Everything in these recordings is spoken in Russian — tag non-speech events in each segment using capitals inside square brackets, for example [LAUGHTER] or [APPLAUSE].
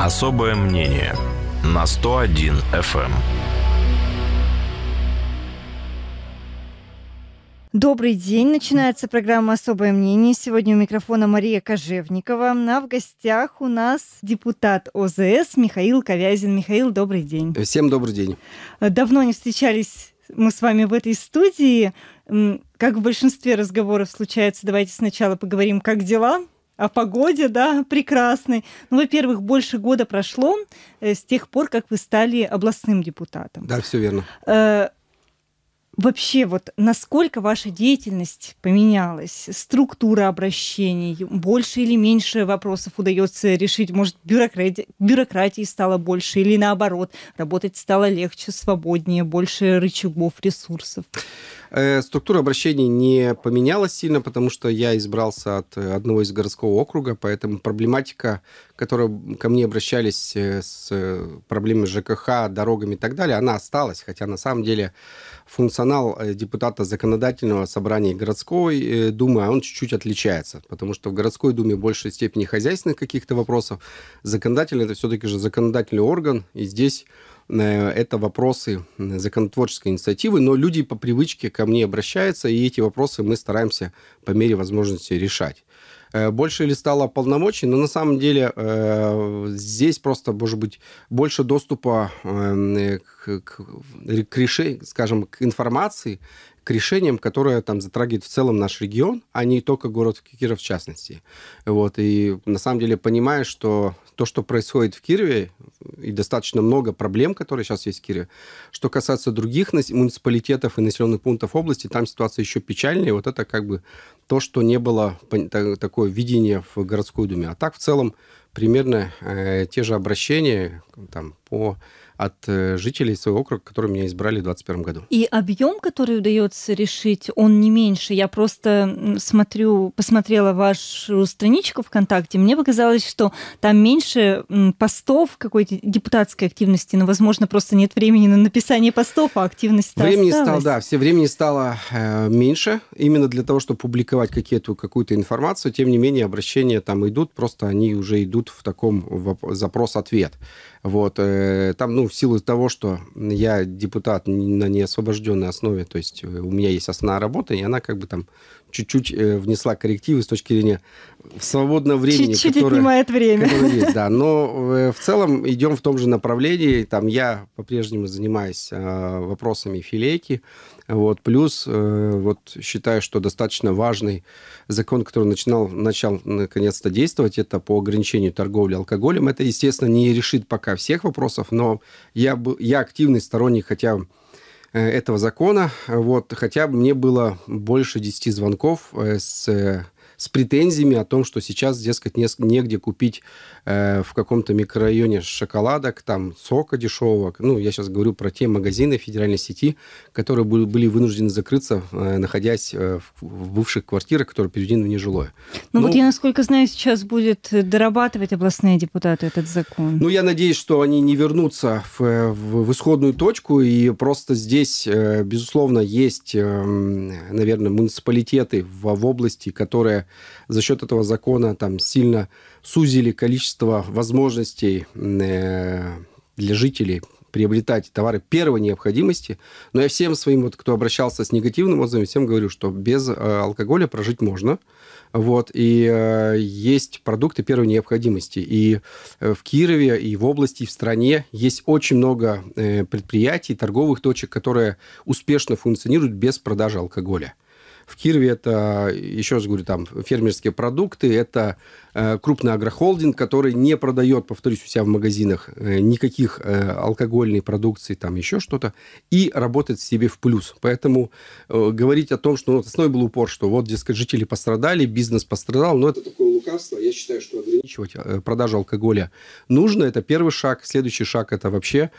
Особое мнение на 101 FM. Эм. Добрый день. Начинается программа «Особое мнение». Сегодня у микрофона Мария Кожевникова. А в гостях у нас депутат ОЗС Михаил Ковязин. Михаил, добрый день. Всем добрый день. Давно не встречались мы с вами в этой студии. Как в большинстве разговоров случается, давайте сначала поговорим, как дела, о погоде, да, прекрасной. Ну, во-первых, больше года прошло э, с тех пор, как вы стали областным депутатом. Да, все верно. Э -э вообще, вот насколько ваша деятельность поменялась, структура обращений, больше или меньше вопросов удается решить, может, бюрократии, бюрократии стало больше или наоборот, работать стало легче, свободнее, больше рычагов, ресурсов? Э, структура обращений не поменялась сильно, потому что я избрался от э, одного из городского округа, поэтому проблематика, которая ко мне обращались э, с проблемами ЖКХ, дорогами и так далее, она осталась, хотя на самом деле функционал депутата законодательного собрания городской думы, а он чуть-чуть отличается, потому что в городской думе в большей степени хозяйственных каких-то вопросов, законодательный это все-таки же законодательный орган, и здесь Э, это вопросы законотворческой инициативы, но люди по привычке ко мне обращаются, и эти вопросы мы стараемся по мере возможности решать. Э, больше ли стало полномочий, но ну, на самом деле э, здесь просто, может быть, больше доступа к, к, к решению, скажем, к информации, к решениям, которые там затрагивают в целом наш регион, а не только город Киров в частности. Вот, и на самом деле понимая, что то, что происходит в Кирове, и достаточно много проблем, которые сейчас есть в Кирове. Что касается других муниципалитетов и населенных пунктов области, там ситуация еще печальнее. Вот это как бы то, что не было такое видение в городской думе. А так в целом примерно э, те же обращения там, по от э, жителей своего округа, которые меня избрали в 2021 году. И объем, который удается решить, он не меньше. Я просто смотрю, посмотрела вашу страничку ВКонтакте, мне показалось, что там меньше постов какой-то депутатской активности, но, ну, возможно, просто нет времени на написание постов, а активность Времени осталась. стало, да, все времени стало э, меньше, именно для того, чтобы публиковать какие-то, какую-то информацию. Тем не менее, обращения там идут, просто они уже идут в таком запрос-ответ. Вот, э, там, ну, в силу того, что я депутат на неосвобожденной основе, то есть э, у меня есть основная работа, и она как бы там чуть-чуть э, внесла коррективы с точки зрения свободного времени. Чуть-чуть которое, отнимает время. есть, да. Но в целом идем в том же направлении. Там я по-прежнему занимаюсь а, вопросами филейки, вот, плюс, э, вот считаю, что достаточно важный закон, который начинал, начал наконец-то действовать, это по ограничению торговли алкоголем. Это, естественно, не решит пока всех вопросов, но я, я активный сторонник, хотя э, этого закона. Вот, хотя бы мне было больше 10 звонков э, с с претензиями о том, что сейчас, дескать, не, негде купить э, в каком-то микрорайоне шоколадок, там сока дешевого. Ну, я сейчас говорю про те магазины федеральной сети, которые были, были вынуждены закрыться, э, находясь э, в, в бывших квартирах, которые переведены в нежилое. Ну, ну вот я, насколько знаю, сейчас будет э, дорабатывать областные депутаты этот закон. Ну, я надеюсь, что они не вернутся в, э, в, в исходную точку, и просто здесь, э, безусловно, есть, э, эм, наверное, муниципалитеты в, в области, которые за счет этого закона там сильно сузили количество возможностей э, для жителей приобретать товары первой необходимости. Но я всем своим, вот, кто обращался с негативным отзывом, всем говорю, что без э, алкоголя прожить можно. Вот, и э, есть продукты первой необходимости. И э, в Кирове, и в области, и в стране есть очень много э, предприятий, торговых точек, которые успешно функционируют без продажи алкоголя. В Кирве это, еще раз говорю, там фермерские продукты, это э, крупный агрохолдинг, который не продает, повторюсь, у себя в магазинах э, никаких э, алкогольной продукции, там еще что-то, и работает себе в плюс. Поэтому говорить о том, что ну, основной был упор, что вот, дескать, жители пострадали, бизнес пострадал, но это такое лукавство. Я считаю, что ограничивать продажу алкоголя нужно. Это первый шаг. Следующий шаг – это вообще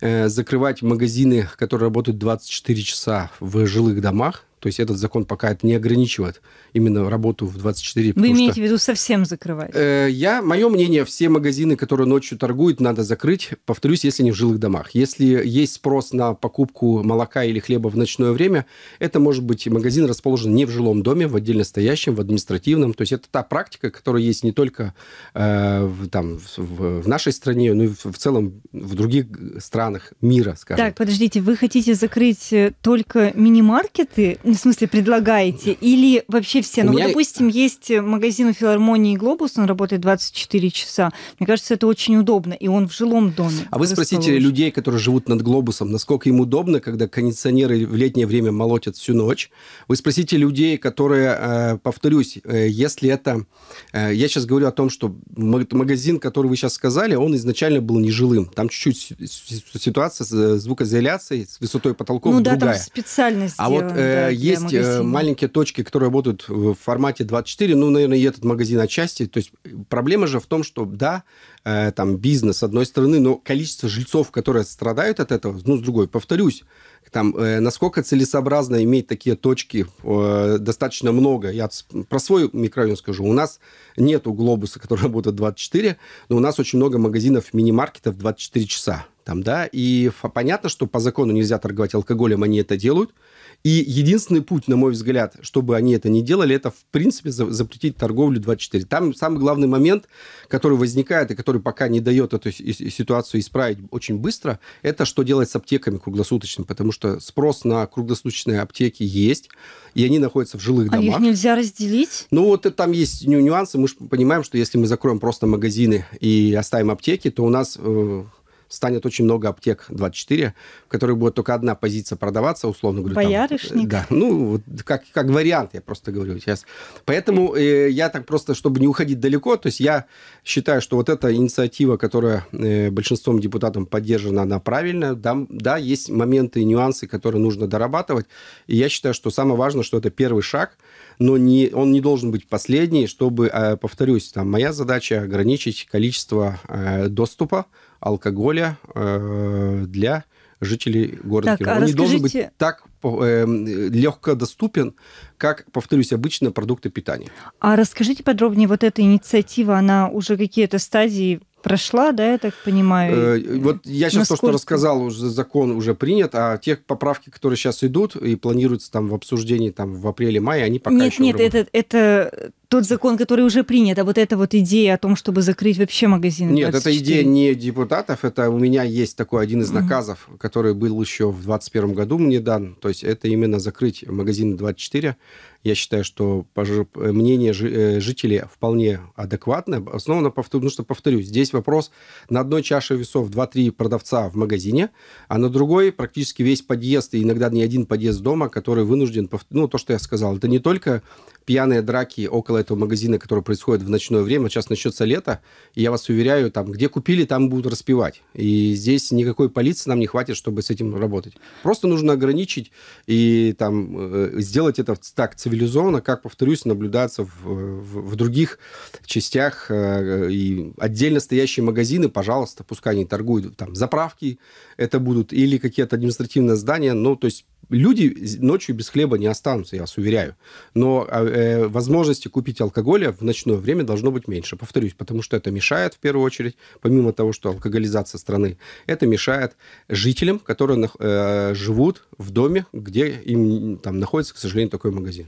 закрывать магазины, которые работают 24 часа в жилых домах, то есть этот закон пока это не ограничивает именно работу в 24. Вы имеете что, в виду совсем закрывать? Э, я, мое мнение, все магазины, которые ночью торгуют, надо закрыть, повторюсь, если не в жилых домах. Если есть спрос на покупку молока или хлеба в ночное время, это может быть магазин расположен не в жилом доме, в отдельно стоящем, в административном. То есть это та практика, которая есть не только э, в, там, в, в нашей стране, но и в, в целом в других странах мира, скажем. Так, подождите, вы хотите закрыть э, только мини-маркеты? В смысле, предлагаете? Или вообще все? У ну, меня... вот, допустим, есть э, магазин у филармонии «Глобус», он работает 24 часа. Мне кажется, это очень удобно, и он в жилом доме. А вы спросите людей, которые живут над «Глобусом», насколько им удобно, когда кондиционеры в летнее время молотят всю ночь. Вы спросите людей, которые, э, повторюсь, э, если это... Я сейчас говорю о том, что магазин, который вы сейчас сказали, он изначально был нежилым. Там чуть-чуть ситуация с звукоизоляцией, с высотой потолков ну, другая. Ну да, там специально сделано. А вот э, да, есть э, маленькие точки, которые работают в формате 24, ну, наверное, и этот магазин отчасти. То есть проблема же в том, что, да, э, там бизнес с одной стороны, но количество жильцов, которые страдают от этого, ну, с другой, повторюсь, там, э, насколько целесообразно иметь такие точки достаточно много. Я про свой микрорайон скажу. У нас нету глобуса, который работает 24, но у нас очень много магазинов мини-маркетов 24 часа. Там, да, и понятно, что по закону нельзя торговать алкоголем, они это делают. И единственный путь, на мой взгляд, чтобы они это не делали, это, в принципе, запретить торговлю 24. Там самый главный момент, который возникает и который пока не дает эту ситуацию исправить очень быстро, это что делать с аптеками круглосуточными, потому что спрос на круглосуточные аптеки есть, и они находятся в жилых а домах. А их нельзя разделить? Ну, вот э, там есть нюансы. Мы же понимаем, что если мы закроем просто магазины и оставим аптеки, то у нас э, станет очень много аптек 24, в которых будет только одна позиция продаваться, условно говоря. Боярышник? Там, да, ну, как, как вариант, я просто говорю сейчас. Поэтому э, я так просто, чтобы не уходить далеко, то есть я считаю, что вот эта инициатива, которая э, большинством депутатов поддержана, она правильная. Да, да, есть моменты и нюансы, которые нужно дорабатывать. И я считаю, что самое важное, что это первый шаг, но не, он не должен быть последний, чтобы, э, повторюсь, там моя задача ограничить количество э, доступа алкоголя э, для жителей города так, а Кирова. Он расскажите... не должен быть так э, эм, легко доступен, как, повторюсь, обычно продукты питания. А расскажите подробнее, вот эта инициатива, она уже какие-то стадии прошла, да, я так понимаю? Э, вот я сейчас Насколько... то, что рассказал, уже закон уже принят, а те поправки, которые сейчас идут и планируются там в обсуждении там в апреле-мае, они пока нет, еще... Нет, нет, это, это тот закон, который уже принят, а вот эта вот идея о том, чтобы закрыть вообще магазины. Нет, 24. это идея не депутатов, это у меня есть такой один из наказов, угу. который был еще в 2021 году мне дан, то есть это именно закрыть магазины 24. Я считаю, что э, мнение э, жителей вполне адекватное, основано, ну что, повторюсь, здесь вопрос на одной чаше весов 2-3 продавца в магазине, а на другой практически весь подъезд, и иногда не один подъезд дома, который вынужден, ну, то, что я сказал, это не только пьяные драки около этого магазина, которые происходит в ночное время. Сейчас начнется лето, и я вас уверяю, там, где купили, там будут распивать. И здесь никакой полиции нам не хватит, чтобы с этим работать. Просто нужно ограничить и там э, сделать это так цивилизованно, как, повторюсь, наблюдаться в, э, в, в других частях. Э, и отдельно стоящие магазины, пожалуйста, пускай они торгуют. Там заправки это будут или какие-то административные здания. Ну, то есть люди ночью без хлеба не останутся, я вас уверяю. Но а, Э, возможности купить алкоголя в ночное время должно быть меньше. Повторюсь, потому что это мешает в первую очередь, помимо того, что алкоголизация страны, это мешает жителям, которые э, живут в доме, где им там находится, к сожалению, такой магазин.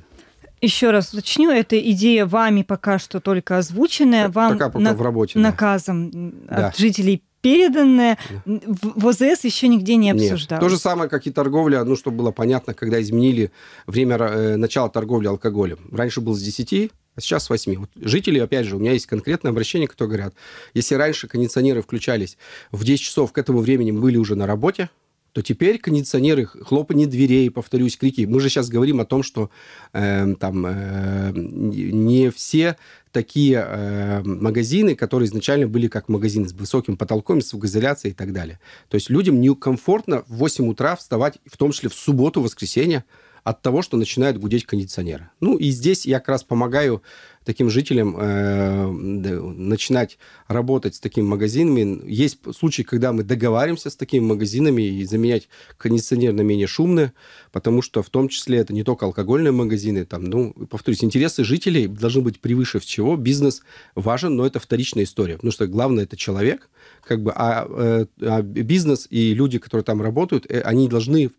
Еще раз уточню, эта идея вами пока что только озвученная, вам пока, пока на... в работе, наказом да. от жителей переданное в ОЗС еще нигде не обсуждалось. Нет. То же самое, как и торговля, ну, чтобы было понятно, когда изменили время э, начала торговли алкоголем. Раньше был с 10, а сейчас с 8. Вот жители, опять же, у меня есть конкретное обращение, кто говорят, если раньше кондиционеры включались в 10 часов, к этому времени мы были уже на работе, то теперь кондиционеры, хлопанье дверей, повторюсь, крики. Мы же сейчас говорим о том, что э, там э, не все такие э, магазины, которые изначально были как магазины с высоким потолком, с газоляцией и так далее. То есть людям некомфортно в 8 утра вставать, в том числе в субботу, воскресенье, от того, что начинают гудеть кондиционеры. Ну и здесь я как раз помогаю таким жителям э, начинать работать с такими магазинами. Есть случаи, когда мы договариваемся с такими магазинами и заменять кондиционер на менее шумные, потому что в том числе это не только алкогольные магазины, там, ну, повторюсь, интересы жителей должны быть превыше всего. Бизнес важен, но это вторичная история, потому что главное это человек, как бы, а, э, а бизнес и люди, которые там работают, э, они должны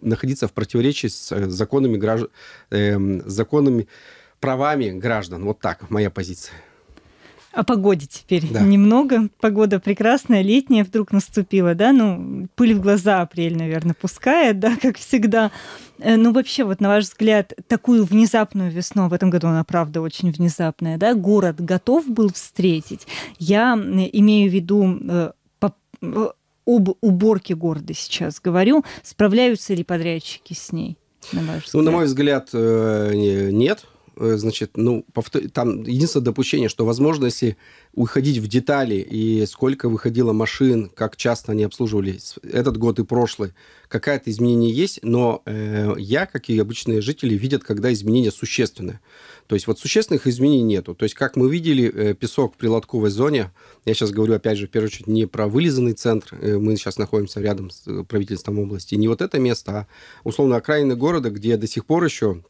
находиться в противоречии с э, законами граждан, эм, законами правами граждан. Вот так моя позиция. О погоде теперь да. немного. Погода прекрасная, летняя вдруг наступила, да, ну, пыль в глаза апрель, наверное, пускает, да, [LAUGHS] как всегда. Э, ну, вообще, вот на ваш взгляд, такую внезапную весну, в этом году она, правда, очень внезапная, да, город готов был встретить? Я имею в виду э, э, об уборке города сейчас говорю. Справляются ли подрядчики с ней? На ваш взгляд? Ну, на мой взгляд, нет Э, значит, ну, повтор... там единственное допущение, что возможно, если уходить в детали и сколько выходило машин, как часто они обслуживались этот год и прошлый, какое-то изменение есть, но э, я, как и обычные жители, видят, когда изменения существенные. То есть вот существенных изменений нету. То есть как мы видели, э, песок в прилотковой зоне, я сейчас говорю, опять же, в первую очередь, не про вылизанный центр, э, мы сейчас находимся рядом с э, правительством области, не вот это место, а условно окраины города, где до сих пор еще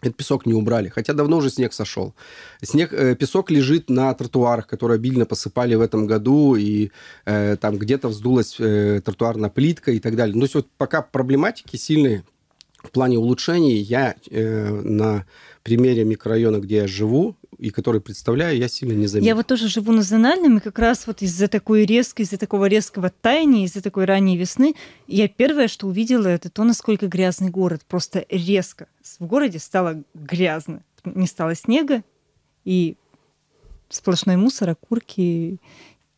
этот песок не убрали, хотя давно уже снег сошел. Снег, э, песок лежит на тротуарах, которые обильно посыпали в этом году, и э, там где-то вздулась э, тротуарная плитка и так далее. Но ну, вот пока проблематики сильные в плане улучшений. Я э, на примере микрорайона, где я живу, и который представляю, я сильно не заметил. Я вот тоже живу на зональном, и как раз вот из-за такой резкой, из-за такого резкого таяния, из-за такой ранней весны, я первое, что увидела, это то, насколько грязный город. Просто резко. В городе стало грязно. Не стало снега, и сплошной мусор, окурки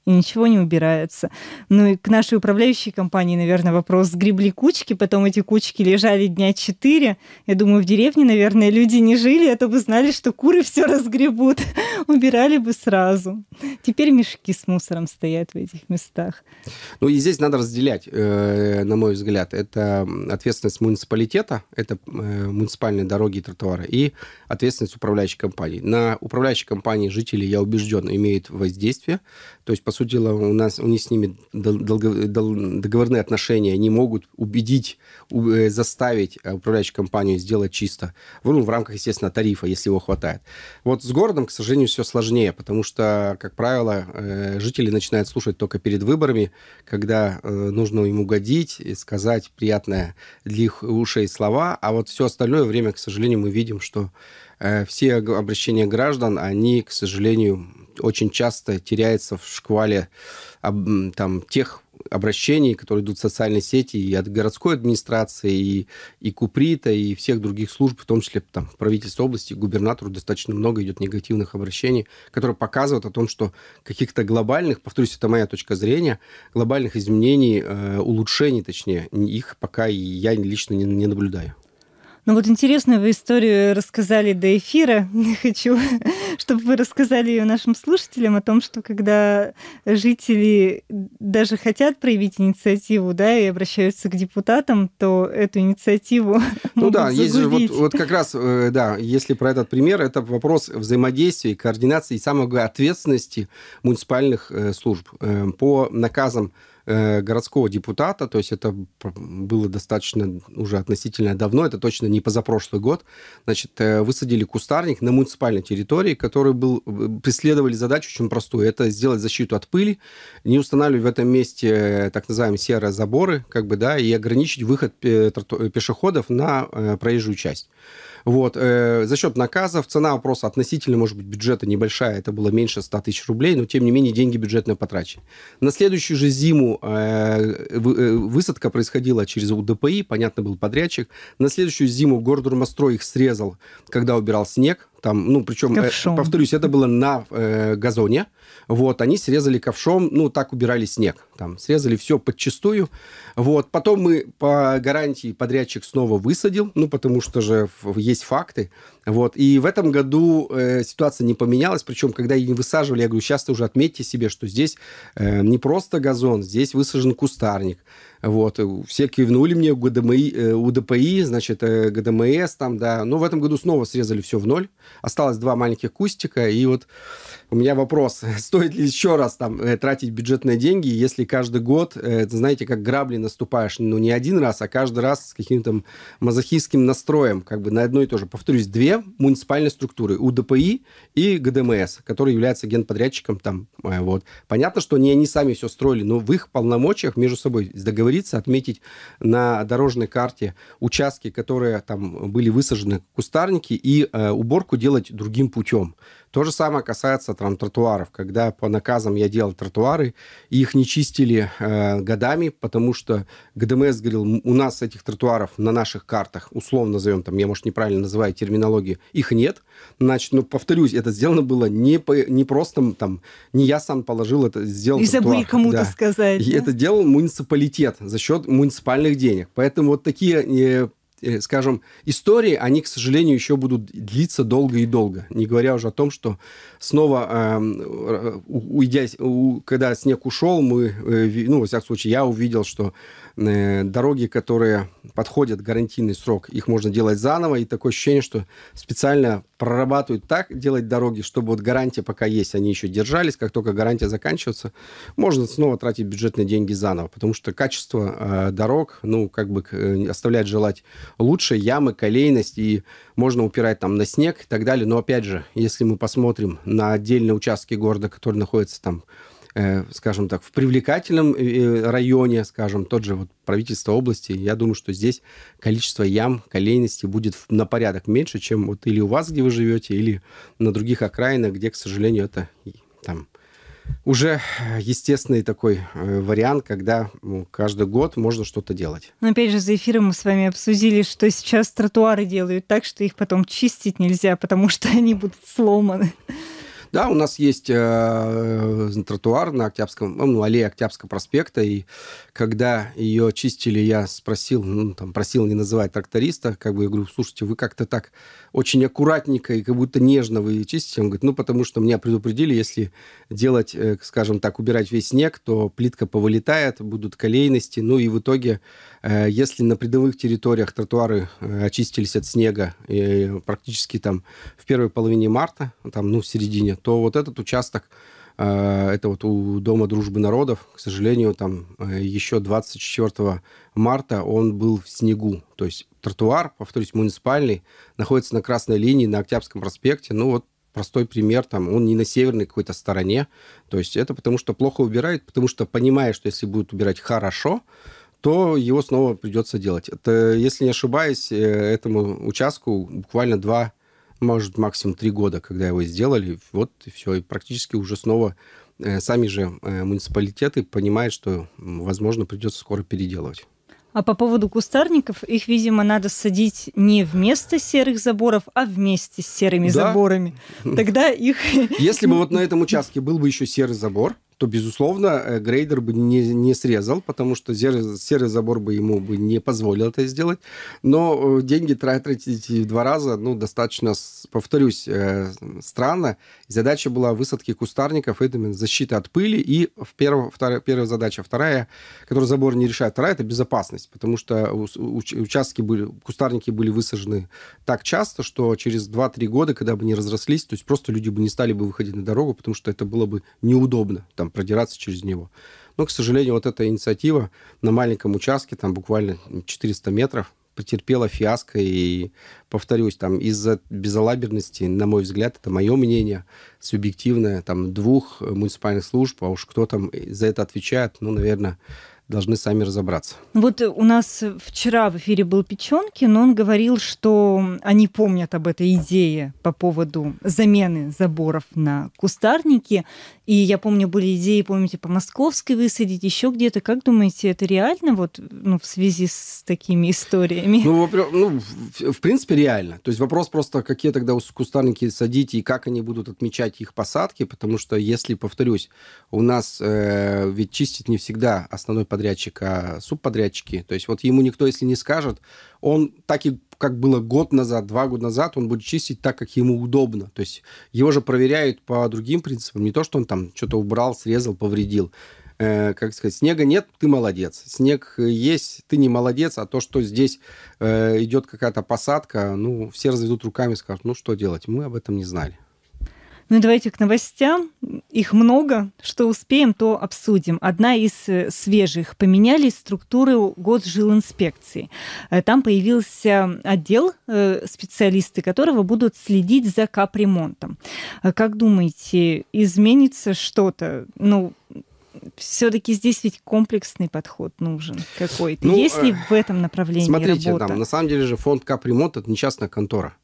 и ничего не убирается. Ну и к нашей управляющей компании, наверное, вопрос. Сгребли кучки, потом эти кучки лежали дня четыре. Я думаю, в деревне, наверное, люди не жили, а то бы знали, что куры все разгребут. [LAUGHS] Убирали бы сразу. Теперь мешки с мусором стоят в этих местах. Ну и здесь надо разделять, э, на мой взгляд. Это ответственность муниципалитета, это э, муниципальные дороги и тротуары, и ответственность управляющей компании. На управляющей компании жители, я убежден, имеют воздействие. То есть по сути дела, у нас у них с ними договорные отношения, они могут убедить, э, заставить э, управляющую компанию сделать чисто. Ну, в рамках, естественно, тарифа, если его хватает. Вот с городом, к сожалению, все сложнее, потому что, как правило, э, жители начинают слушать только перед выборами, когда нужно им угодить и сказать приятное для их ушей слова, а вот все остальное время, к сожалению, мы видим, что все обращения граждан, они, к сожалению, очень часто теряется в шквале там, тех обращений, которые идут в социальные сети и от городской администрации, и, и Куприта, и всех других служб, в том числе там, правительство области, губернатору достаточно много идет негативных обращений, которые показывают о том, что каких-то глобальных, повторюсь, это моя точка зрения, глобальных изменений, э, улучшений, точнее, их пока и я лично не, не наблюдаю. Ну вот интересную вы историю рассказали до эфира. [LAUGHS] Хочу, чтобы вы рассказали ее нашим слушателям о том, что когда жители даже хотят проявить инициативу, да, и обращаются к депутатам, то эту инициативу [LAUGHS] Ну да, есть вот, вот как раз, э, да, если про этот пример, это вопрос взаимодействия, координации и самой ответственности муниципальных э, служб э, по наказам Э, городского депутата, то есть это было достаточно уже относительно давно, это точно не позапрошлый год, значит, э, высадили кустарник на муниципальной территории, который был, э, преследовали задачу очень простую, это сделать защиту от пыли, не устанавливать в этом месте так называемые серые заборы, как бы, да, и ограничить выход пешеходов на проезжую часть. Вот, э, за счет наказов цена вопроса относительно, может быть, бюджета небольшая, это было меньше 100 тысяч рублей, но тем не менее деньги бюджетные потрачены. На следующую же зиму э, э, высадка происходила через УДПИ, понятно, был подрядчик. На следующую зиму гордурмострой их срезал, когда убирал снег, там, ну, причем, э, повторюсь, это было на э, газоне, вот, они срезали ковшом, ну, так убирали снег, там срезали все подчистую. Вот. Потом мы по гарантии подрядчик снова высадил, ну, потому что же есть факты. Вот. И в этом году э, ситуация не поменялась. Причем, когда ее не высаживали, я говорю, сейчас уже отметьте себе, что здесь э, не просто газон, здесь высажен кустарник. Вот. Э, все кивнули мне ГДМИ, э, УДПИ, значит, э, ГДМС там, да. Но ну, в этом году снова срезали все в ноль. Осталось два маленьких кустика. И вот у меня вопрос, [LAUGHS] стоит ли еще раз там э, тратить бюджетные деньги, если каждый год, э, это, знаете, как грабли наступаешь, ну, не один раз, а каждый раз с каким-то мазохистским настроем, как бы на одно и то же. Повторюсь, две муниципальные структуры, УДПИ и ГДМС, которые являются генподрядчиком там, э, вот. Понятно, что не они сами все строили, но в их полномочиях между собой договориться, отметить на дорожной карте участки, которые там были высажены кустарники, и э, уборку делать другим путем. То же самое касается там, тротуаров. Когда по наказам я делал тротуары, их не чистили э, годами, потому что ГДМС говорил, у нас этих тротуаров на наших картах, условно назовем, там, я, может, неправильно называю терминологию, их нет. Значит, ну, повторюсь, это сделано было не, по, не просто там, не я сам положил это, сделал И тротуар. забыли кому-то да. сказать. И да? это делал муниципалитет за счет муниципальных денег. Поэтому вот такие э, Э, скажем, истории, они, к сожалению, еще будут длиться долго и долго. Не говоря уже о том, что снова, эм, э, уйдя, когда снег ушел, мы, э, ну, во всяком случае, я увидел, что Э, дороги, которые подходят гарантийный срок, их можно делать заново, и такое ощущение, что специально прорабатывают так, делать дороги, чтобы вот гарантия пока есть, они еще держались, как только гарантия заканчивается, можно снова тратить бюджетные деньги заново, потому что качество э, дорог, ну, как бы э, оставляет желать лучше, ямы, колейность, и можно упирать там на снег и так далее, но опять же, если мы посмотрим на отдельные участки города, которые находятся там Э, скажем так, в привлекательном э, э, районе, скажем, тот же вот правительство области, я думаю, что здесь количество ям, колейности будет на порядок меньше, чем вот или у вас, где вы живете, или на других окраинах, где, к сожалению, это там уже естественный такой вариант, когда ну, каждый год можно что-то делать. Но ну, опять же, за эфиром мы с вами обсудили, что сейчас тротуары делают так, что их потом чистить нельзя, потому что [LAUGHS] они будут сломаны. Да, у нас есть э, э тротуар на Октябрьском, э, ну, аллее Октябрьского проспекта, и когда ее чистили, я спросил, ну, там, просил не называть тракториста, как бы, я говорю, слушайте, вы как-то так очень аккуратненько и как будто нежно вы чистите. Он говорит, ну, потому что меня предупредили, если делать, э, скажем так, убирать весь снег, то плитка повылетает, будут колейности, ну, и в итоге Э, если на придовых территориях тротуары э, очистились от снега практически там в первой половине марта, там, ну, в середине, то вот этот участок э, это вот у Дома дружбы народов, к сожалению, там еще 24 марта он был в снегу. То есть тротуар, повторюсь, муниципальный, находится на красной линии на Октябрьском проспекте. Ну вот простой пример, там, он не на северной какой-то стороне. То есть это потому, что плохо убирает, потому что понимая, что если будут убирать хорошо, то его снова придется делать. Это, если не ошибаюсь, э, этому участку буквально два, ну, может, максимум три года, когда его сделали. Вот и все. И практически уже снова э, сами же э, муниципалитеты понимают, что, возможно, придется скоро переделывать. А по поводу кустарников, их, видимо, надо садить не вместо серых заборов, а вместе с серыми да. заборами. [LAUGHS] Тогда их... Если бы вот на [LAUGHS] этом участке был бы еще серый забор, то, безусловно, э, грейдер бы не, не срезал, потому что серый, забор бы ему бы не позволил это сделать. Но э, деньги тратить в два раза, ну, достаточно, повторюсь, э, странно. Задача была высадки кустарников, это именно защита от пыли. И в первом вторая, первая задача, вторая, которую забор не решает, вторая – это безопасность, потому что участки были, кустарники были высажены так часто, что через 2-3 года, когда бы не разрослись, то есть просто люди бы не стали бы выходить на дорогу, потому что это было бы неудобно. Там продираться через него. Но, к сожалению, вот эта инициатива на маленьком участке, там буквально 400 метров, претерпела фиаско, и, повторюсь, там из-за безалаберности, на мой взгляд, это мое мнение, субъективное, там двух муниципальных служб, а уж кто там за это отвечает, ну, наверное, должны сами разобраться. Вот э, у нас вчера в эфире был Печенкин, он говорил, что они помнят об этой идее по поводу замены заборов на кустарники. И я помню, были идеи, помните, по Московской высадить, еще где-то. Как думаете, это реально вот, ну, в связи с такими историями? Ну, ну, в принципе, реально. То есть вопрос просто, какие тогда кустарники садить и как они будут отмечать их посадки, потому что, если, повторюсь, у нас э, ведь чистить не всегда основной подъезд подрядчик, а субподрядчики. То есть вот ему никто, если не скажет, он так и как было год назад, два года назад, он будет чистить так, как ему удобно. То есть его же проверяют по другим принципам. Не то, что он там что-то убрал, срезал, повредил. Э, как сказать, снега нет, ты молодец. Снег есть, ты не молодец. А то, что здесь э, идет какая-то посадка, ну, все разведут руками и скажут, ну, что делать? Мы об этом не знали. Ну и давайте к новостям. Их много. Что успеем, то обсудим. Одна из э, свежих. Поменялись структуры госжилинспекции. Э, там появился отдел, э, специалисты которого будут следить за капремонтом. Как думаете, изменится что-то? Ну, все-таки здесь ведь комплексный подход нужен какой-то. Ну, Есть ли в этом направлении смотрите, работа? Смотрите, на самом деле же фонд капремонт – это не частная контора.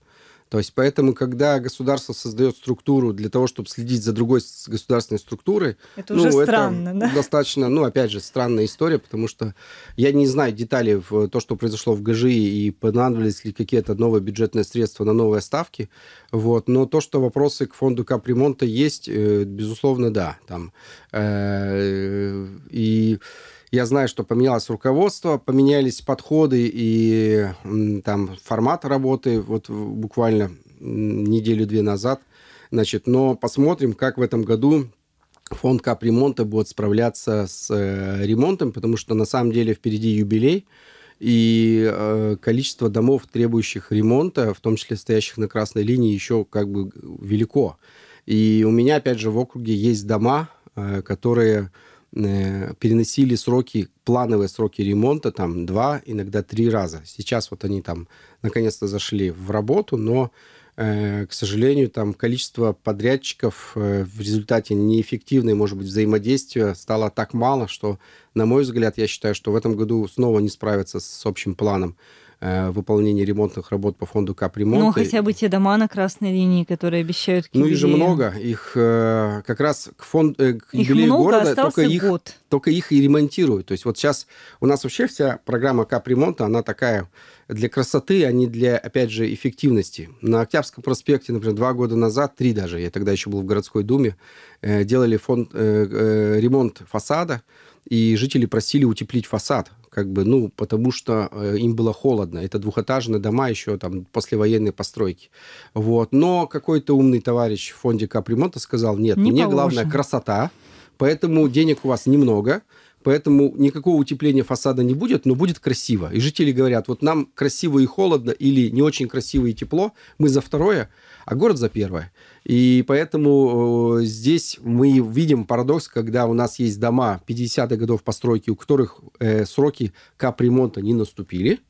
То есть поэтому, когда государство создает структуру для того, чтобы следить за другой государственной структурой, это ну, уже странно, это да? достаточно, ну, опять же, странная история, потому что я не знаю деталей в то, что произошло в ГЖИ, и понадобились ли какие-то новые бюджетные средства на новые ставки, вот, но то, что вопросы к фонду капремонта есть, э, безусловно, да, там, э, и я знаю, что поменялось руководство, поменялись подходы и там формат работы вот буквально неделю-две назад. Значит, но посмотрим, как в этом году фонд капремонта будет справляться с э, ремонтом, потому что на самом деле впереди юбилей и э, количество домов, требующих ремонта, в том числе стоящих на красной линии, еще как бы велико. И у меня, опять же, в округе есть дома, э, которые Э, переносили сроки, плановые сроки ремонта там два, иногда три раза. Сейчас вот они там наконец-то зашли в работу, но, э, к сожалению, там количество подрядчиков э, в результате неэффективной, может быть, взаимодействия стало так мало, что, на мой взгляд, я считаю, что в этом году снова не справятся с общим планом. Э, выполнения ремонтных работ по фонду капремонта. Ну, хотя бы те дома на красной линии, которые обещают к Ну, их же много. Их э, как раз к, фонд, э, к юбилею много, города только их, год. только их и ремонтируют. То есть вот сейчас у нас вообще вся программа капремонта, она такая для красоты, а не для, опять же, эффективности. На Октябрьском проспекте, например, два года назад, три даже, я тогда еще был в городской думе, делали фонд, э, э, ремонт фасада, и жители просили утеплить фасад как бы, ну, потому что э, им было холодно. Это двухэтажные дома еще там послевоенной постройки. Вот. Но какой-то умный товарищ в фонде капремонта сказал, нет, Не мне положено. главное красота, поэтому денег у вас немного – поэтому никакого утепления фасада не будет, но будет красиво. И жители говорят, вот нам красиво и холодно или не очень красиво и тепло, мы за второе, а город за первое. И поэтому э, здесь мы видим парадокс, когда у нас есть дома 50-х годов постройки, у которых э, сроки капремонта не наступили,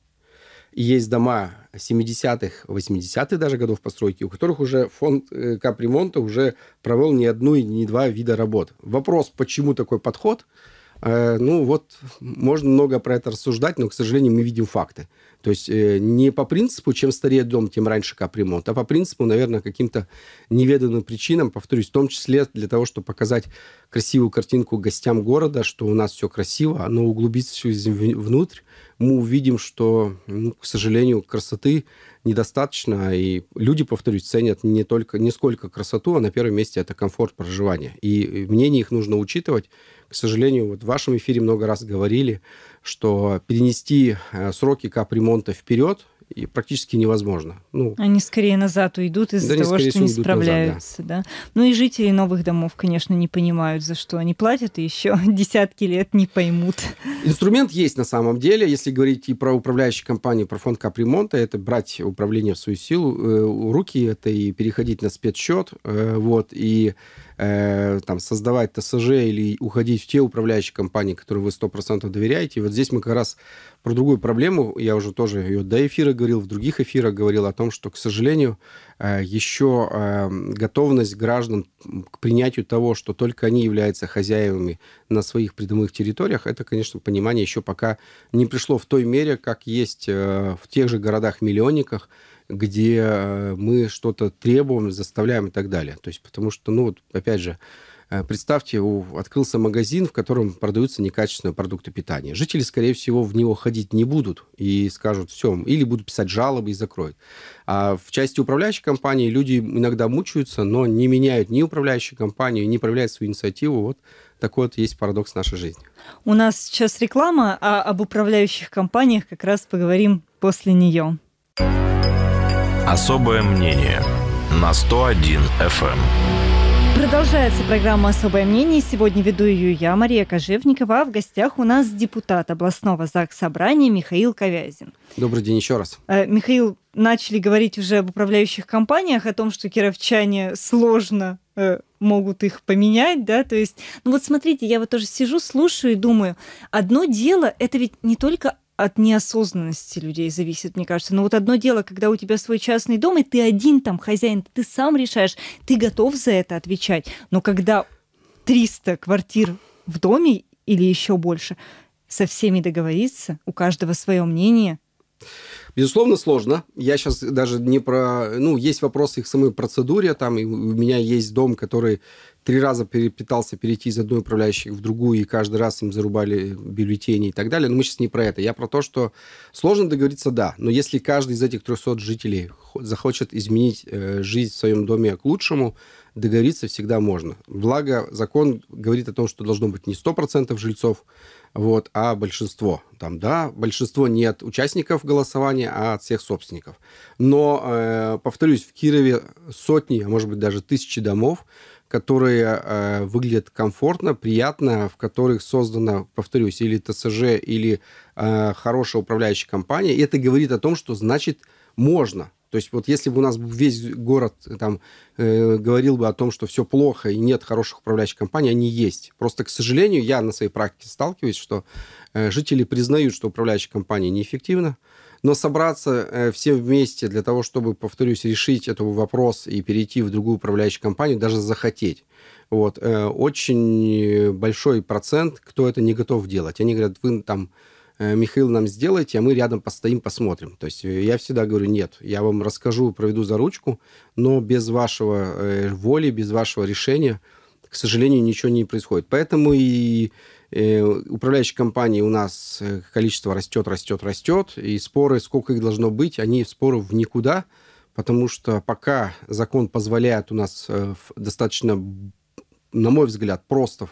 и есть дома 70-х, 80-х даже годов постройки, у которых уже фонд э, капремонта уже провел не одну и не два вида работ. Вопрос, почему такой подход – Э, ну вот, можно много про это рассуждать, но, к сожалению, мы видим факты. То есть э, не по принципу, чем старее дом, тем раньше капремонт, а по принципу, наверное, каким-то неведанным причинам, повторюсь, в том числе для того, чтобы показать красивую картинку гостям города, что у нас все красиво, а но углубиться всю внутрь, мы увидим, что, ну, к сожалению, красоты недостаточно, и люди, повторюсь, ценят не только, не сколько красоту, а на первом месте это комфорт проживания. И мнение их нужно учитывать. К сожалению, вот в вашем эфире много раз говорили, что перенести э, сроки капремонта вперед и практически невозможно. Ну, они скорее назад уйдут из-за да того, что не справляются. Назад, да. Да. Ну и жители новых домов, конечно, не понимают, за что они платят, и еще [LAUGHS] десятки лет не поймут. Инструмент есть на самом деле. Если говорить и про управляющие компании, про фонд капремонта, это брать управление в свою силу, э, руки, это и переходить на спецсчет. Э, вот, и Э, там, создавать ТСЖ или уходить в те управляющие компании, которым вы 100% доверяете. И вот здесь мы как раз про другую проблему, я уже тоже ее до эфира говорил, в других эфирах говорил о том, что, к сожалению, э, еще э, готовность граждан к принятию того, что только они являются хозяевами на своих придомовых территориях, это, конечно, понимание еще пока не пришло в той мере, как есть в тех же городах-миллионниках, где э, мы что-то требуем, заставляем и так далее. То есть потому что, ну вот, опять же, э, Представьте, открылся магазин, в котором продаются некачественные продукты питания. Жители, скорее всего, в него ходить не будут и скажут все, или будут писать жалобы и закроют. А в части управляющей компании люди иногда мучаются, но не меняют ни управляющую компанию, не проявляют свою инициативу. Вот такой вот есть парадокс нашей жизни. У нас сейчас реклама, а об управляющих компаниях как раз поговорим после нее. Особое мнение на 101 FM. Эм. Продолжается программа «Особое мнение». Сегодня веду ее я, Мария Кожевникова. А в гостях у нас депутат областного ЗАГС Собрания Михаил Ковязин. Добрый день еще раз. Э, Михаил, начали говорить уже об управляющих компаниях, о том, что кировчане сложно э, могут их поменять, да, то есть, ну вот смотрите, я вот тоже сижу, слушаю и думаю, одно дело, это ведь не только от неосознанности людей зависит, мне кажется. Но вот одно дело, когда у тебя свой частный дом, и ты один там хозяин, ты сам решаешь, ты готов за это отвечать. Но когда 300 квартир в доме или еще больше, со всеми договориться, у каждого свое мнение, Безусловно, сложно. Я сейчас даже не про... Ну, есть вопросы к самой процедуре. Там и у меня есть дом, который три раза перепытался перейти из одной управляющей в другую, и каждый раз им зарубали бюллетени и так далее. Но мы сейчас не про это. Я про то, что сложно договориться, да, но если каждый из этих 300 жителей захочет изменить э, жизнь в своем доме к лучшему, договориться всегда можно. Благо, закон говорит о том, что должно быть не 100% жильцов, вот, а большинство. Там, да, большинство не от участников голосования, а от всех собственников. Но, э, повторюсь, в Кирове сотни, а может быть даже тысячи домов, которые э, выглядят комфортно, приятно, в которых создана, повторюсь, или ТСЖ, или э, хорошая управляющая компания. И это говорит о том, что значит можно. То есть вот если бы у нас весь город э, там э, говорил бы о том, что все плохо и нет хороших управляющих компаний, они есть. Просто, к сожалению, я на своей практике сталкиваюсь, что э, жители признают, что управляющая компания неэффективна, э, но собраться э, все вместе для того, чтобы, повторюсь, решить этот вопрос и перейти в другую управляющую компанию, даже захотеть, вот, э, очень большой процент, кто это не готов делать. Они говорят, вы там э, Михаил, нам сделайте, а мы рядом постоим, посмотрим. То есть я всегда говорю, нет, я вам расскажу, проведу за ручку, но без вашего воли, без вашего решения, к сожалению, ничего не происходит. Поэтому и Э, управляющих компаний у нас э, количество растет, растет, растет, и споры, сколько их должно быть, они споры в никуда, потому что пока закон позволяет у нас э, достаточно, на мой взгляд, просто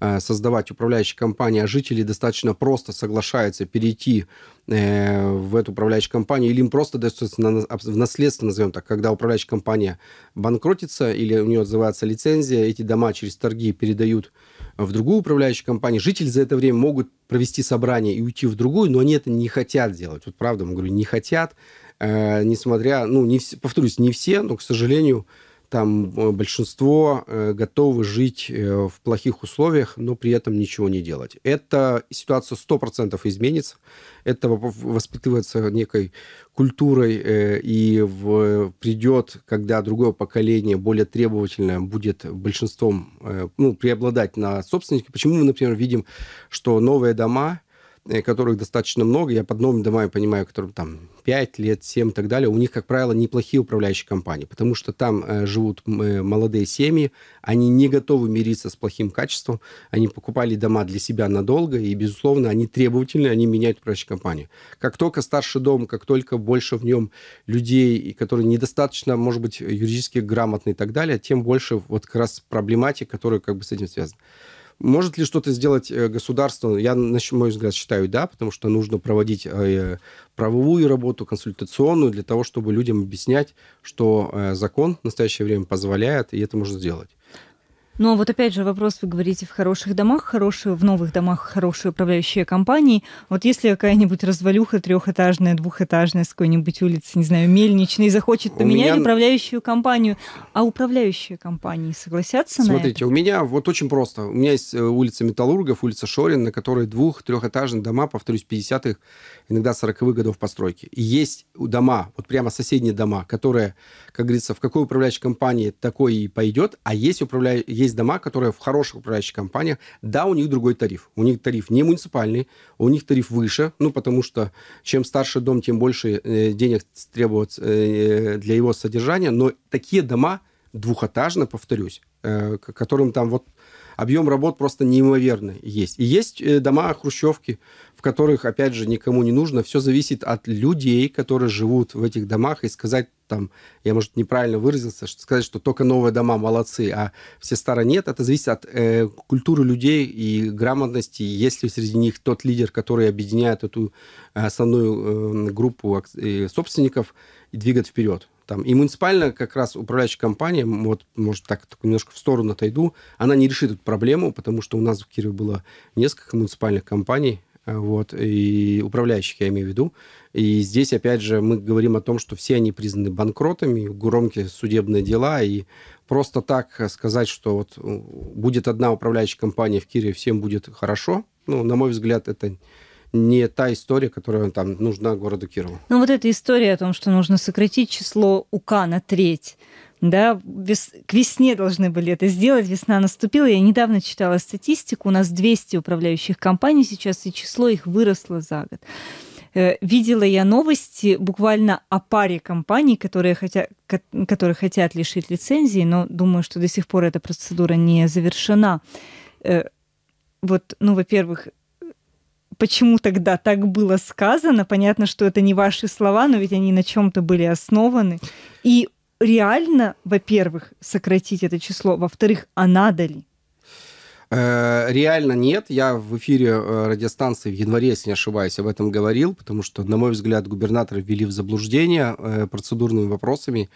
Э, создавать управляющие компании, а жители достаточно просто соглашаются перейти э, в эту управляющую компанию, или им просто дается в наследство, назовем так, когда управляющая компания банкротится или у нее отзывается лицензия, эти дома через торги передают в другую управляющую компанию. Жители за это время могут провести собрание и уйти в другую, но они это не хотят делать. Вот правда, я говорю, не хотят, э, несмотря, ну, не, повторюсь, не все, но, к сожалению, там э, большинство э, готовы жить э, в плохих условиях, но при этом ничего не делать. Эта ситуация 100% изменится. Это воспитывается некой культурой, и в, придет, когда другое поколение, более требовательное, будет большинством ну, преобладать на собственнике. Почему мы, например, видим, что новые дома Э, которых достаточно много, я под новыми домами понимаю, которым там 5 лет, 7 и так далее, у них, как правило, неплохие управляющие компании, потому что там э, живут э, молодые семьи, они не готовы мириться с плохим качеством, они покупали дома для себя надолго, и, безусловно, они требовательны, они меняют управляющую компанию. Как только старший дом, как только больше в нем людей, которые недостаточно, может быть, юридически грамотны и так далее, тем больше вот как раз проблематик, которая как бы с этим связана. Может ли что-то сделать э, государство? Я, на мой взгляд, считаю, да, потому что нужно проводить э, э, правовую работу, консультационную, для того, чтобы людям объяснять, что закон в настоящее время позволяет, и это можно сделать. Но ну, а вот опять же вопрос, вы говорите, в хороших домах хорошие, в новых домах хорошие управляющие компании. Вот если какая-нибудь развалюха трехэтажная, двухэтажная с какой-нибудь улицы, не знаю, мельничной, захочет поменять у меня... управляющую компанию, а управляющие компании согласятся Смотрите, на Смотрите, у меня вот очень просто. У меня есть э, улица Металлургов, улица Шорин, на которой двух, трехэтажные дома, повторюсь, 50-х, иногда 40-х годов постройки. И есть дома, вот прямо соседние дома, которые, как говорится, в какой управляющей компании такой и пойдет, а есть управляющие есть дома, которые в хороших управляющих компаниях, да, у них другой тариф. У них тариф не муниципальный, у них тариф выше, ну, потому что чем старше дом, тем больше э, денег требуется э, для его содержания. Но такие дома двухэтажно, повторюсь, э, которым там вот объем работ просто неимоверный есть. И есть э, дома хрущевки, в которых, опять же, никому не нужно. Все зависит от людей, которые живут в этих домах. И сказать там, я, может, неправильно выразился, что сказать, что только новые дома молодцы, а все старые нет, это зависит от э, культуры людей и грамотности. Если среди них тот лидер, который объединяет эту э, основную э, группу э, собственников и двигает вперед. Там, и муниципально как раз управляющая компания, вот, может, так немножко в сторону отойду, она не решит эту проблему, потому что у нас в Кирове было несколько муниципальных компаний, вот, и управляющих, я имею в виду. И здесь, опять же, мы говорим о том, что все они признаны банкротами, громкие судебные дела, и просто так сказать, что вот э, будет одна управляющая компания в Кире, всем будет хорошо, ну, на мой взгляд, это не та история, которая там нужна городу Кирову. Ну вот эта история о том, что нужно сократить число УК на треть, да, вес... к весне должны были это сделать, весна наступила. Я недавно читала статистику, у нас 200 управляющих компаний сейчас, и число их выросло за год э, видела я новости буквально о паре компаний, которые хотят, которые хотят лишить лицензии, но думаю, что до сих пор эта процедура не завершена. Э, вот, ну, во-первых, почему тогда так было сказано? Понятно, что это не ваши слова, но ведь они на чем-то были основаны. И реально, во-первых, сократить это число, во-вторых, а надо ли? Э, реально нет. Я в эфире э, радиостанции в январе, если не ошибаюсь, об этом говорил, потому что, на мой взгляд, губернаторы ввели в заблуждение э, процедурными вопросами,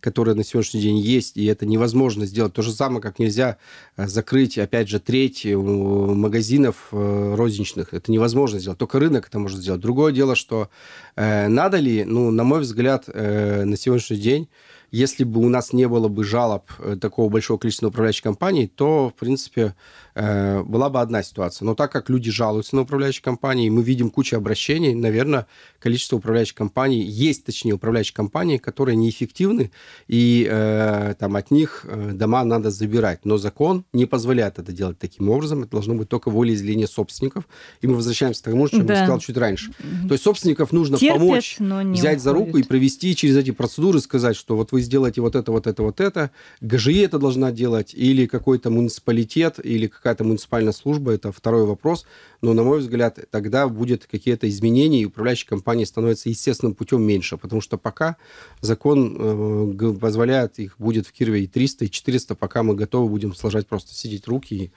которые на сегодняшний день есть, и это невозможно сделать. То же самое, как нельзя закрыть, опять же, треть магазинов розничных. Это невозможно сделать. Только рынок это может сделать. Другое дело, что надо ли, ну, на мой взгляд, на сегодняшний день если бы у нас не было бы жалоб э, такого большого количества управляющих компаний, то, в принципе, Э, была бы одна ситуация. Но так как люди жалуются на управляющие компании, мы видим кучу обращений, наверное, количество управляющих компаний, есть, точнее, управляющие компании, которые неэффективны, и э, там от них э, дома надо забирать. Но закон не позволяет это делать таким образом. Это должно быть только волеизъявление собственников. И мы возвращаемся к тому, что да. я сказал чуть раньше. То есть собственников нужно Терпят, помочь взять уходит. за руку и провести через эти процедуры, сказать, что вот вы сделаете вот это, вот это, вот это, ГЖИ это должна делать, или какой-то муниципалитет, или какая какая-то муниципальная служба, это второй вопрос. Но, на мой взгляд, тогда будет какие-то изменения, и управляющие компании становятся естественным путем меньше, потому что пока закон э, позволяет, их будет в Кирове и 300, и 400, пока мы готовы будем сложать просто сидеть руки и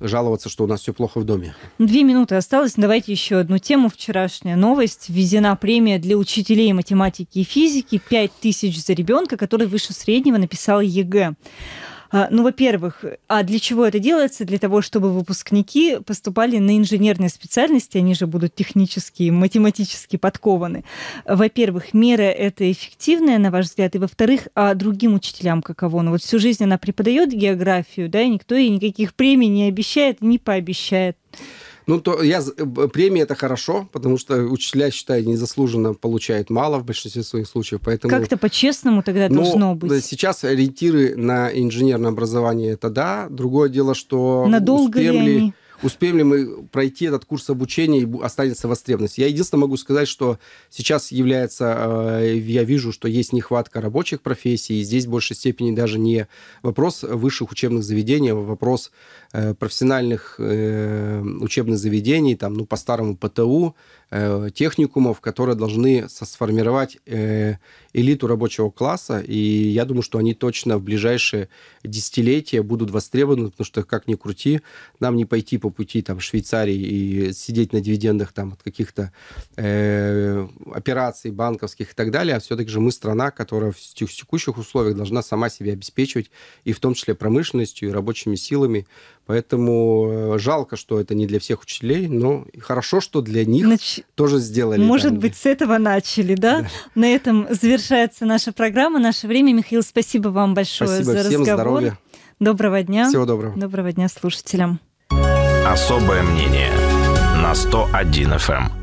жаловаться, что у нас все плохо в доме. Две минуты осталось. Давайте еще одну тему. Вчерашняя новость. Введена премия для учителей математики и физики. 5 тысяч за ребенка, который выше среднего написал ЕГЭ. А, ну, во-первых, а для чего это делается? Для того, чтобы выпускники поступали на инженерные специальности, они же будут технически, математически подкованы. Во-первых, мера это эффективная, на ваш взгляд, и во-вторых, а другим учителям каково? Ну, вот всю жизнь она преподает географию, да, и никто ей никаких премий не обещает, не пообещает. Ну, то я... Э, премия — это хорошо, потому что учителя, считай, незаслуженно получают мало в большинстве своих случаев, поэтому... Как-то по-честному тогда Но ну, должно быть. Сейчас ориентиры на инженерное образование — это да. Другое дело, что... Надолго успели... ли они? успеем ли мы пройти этот курс обучения и останется востребованность. Я единственное могу сказать, что сейчас является, э, я вижу, что есть нехватка рабочих профессий, и здесь в большей степени даже не вопрос высших учебных заведений, а вопрос э, профессиональных э, учебных заведений, там, ну, по старому ПТУ, Э, техникумов, которые должны сформировать э, элиту рабочего класса. И я думаю, что они точно в ближайшие десятилетия будут востребованы, потому что, как ни крути, нам не пойти по пути там, Швейцарии и сидеть на дивидендах там, от каких-то э, операций банковских и так далее. А все-таки же мы страна, которая в текущих условиях должна сама себя обеспечивать, и в том числе промышленностью, и рабочими силами. Поэтому э, жалко, что это не для всех учителей, но хорошо, что для них Нач... тоже сделали. Может там... быть, с этого начали, да? да? На этом завершается наша программа, наше время. Михаил, спасибо вам большое спасибо за всем, разговор. Здоровья. Доброго дня. Всего доброго. Доброго дня слушателям. Особое мнение на 101 FM.